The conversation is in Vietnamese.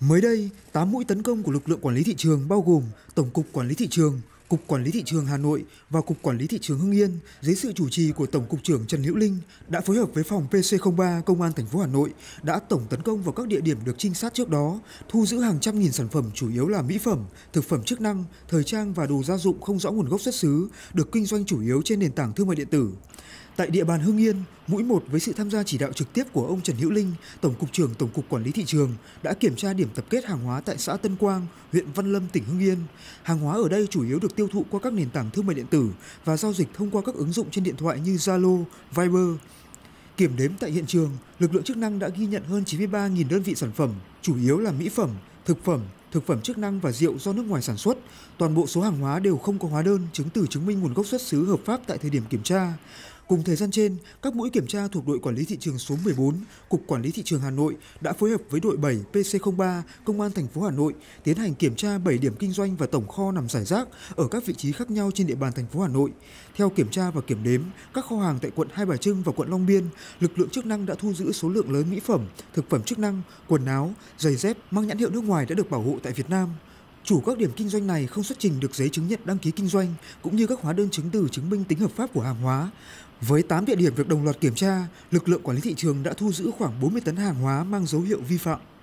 Mới đây, 8 mũi tấn công của lực lượng quản lý thị trường bao gồm Tổng cục Quản lý thị trường, Cục Quản lý thị trường Hà Nội và Cục Quản lý thị trường Hưng Yên dưới sự chủ trì của Tổng cục trưởng Trần Hữu Linh đã phối hợp với phòng PC03 Công an thành phố Hà Nội đã tổng tấn công vào các địa điểm được trinh sát trước đó, thu giữ hàng trăm nghìn sản phẩm chủ yếu là mỹ phẩm, thực phẩm chức năng, thời trang và đồ gia dụng không rõ nguồn gốc xuất xứ được kinh doanh chủ yếu trên nền tảng thương mại điện tử. Tại địa bàn Hưng Yên, mũi 1 với sự tham gia chỉ đạo trực tiếp của ông Trần Hữu Linh, Tổng cục trưởng Tổng cục Quản lý thị trường đã kiểm tra điểm tập kết hàng hóa tại xã Tân Quang, huyện Văn Lâm, tỉnh Hưng Yên. Hàng hóa ở đây chủ yếu được tiêu thụ qua các nền tảng thương mại điện tử và giao dịch thông qua các ứng dụng trên điện thoại như Zalo, Viber. Kiểm đếm tại hiện trường, lực lượng chức năng đã ghi nhận hơn 93.000 đơn vị sản phẩm, chủ yếu là mỹ phẩm, thực phẩm, thực phẩm chức năng và rượu do nước ngoài sản xuất. Toàn bộ số hàng hóa đều không có hóa đơn, chứng từ chứng minh nguồn gốc xuất xứ hợp pháp tại thời điểm kiểm tra. Cùng thời gian trên, các mũi kiểm tra thuộc đội quản lý thị trường số 14, Cục Quản lý thị trường Hà Nội đã phối hợp với đội 7 PC03, Công an thành phố Hà Nội tiến hành kiểm tra 7 điểm kinh doanh và tổng kho nằm rải rác ở các vị trí khác nhau trên địa bàn thành phố Hà Nội. Theo kiểm tra và kiểm đếm, các kho hàng tại quận Hai Bà Trưng và quận Long Biên, lực lượng chức năng đã thu giữ số lượng lớn mỹ phẩm, thực phẩm chức năng, quần áo, giày dép mang nhãn hiệu nước ngoài đã được bảo hộ tại Việt Nam. Chủ các điểm kinh doanh này không xuất trình được giấy chứng nhận đăng ký kinh doanh cũng như các hóa đơn chứng từ chứng minh tính hợp pháp của hàng hóa. Với 8 địa điểm được đồng loạt kiểm tra, lực lượng quản lý thị trường đã thu giữ khoảng 40 tấn hàng hóa mang dấu hiệu vi phạm.